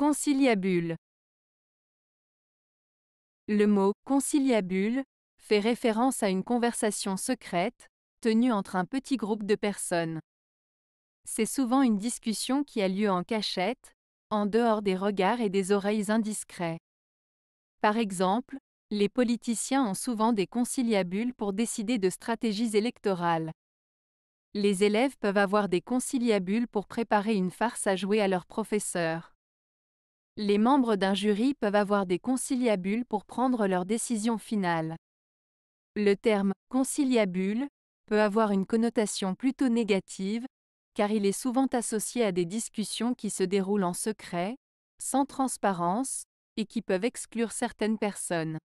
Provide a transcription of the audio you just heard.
Conciliabule. Le mot conciliabule fait référence à une conversation secrète, tenue entre un petit groupe de personnes. C'est souvent une discussion qui a lieu en cachette, en dehors des regards et des oreilles indiscrets. Par exemple, les politiciens ont souvent des conciliabules pour décider de stratégies électorales. Les élèves peuvent avoir des conciliabules pour préparer une farce à jouer à leur professeur. Les membres d'un jury peuvent avoir des conciliabules pour prendre leur décision finale. Le terme conciliabule peut avoir une connotation plutôt négative, car il est souvent associé à des discussions qui se déroulent en secret, sans transparence, et qui peuvent exclure certaines personnes.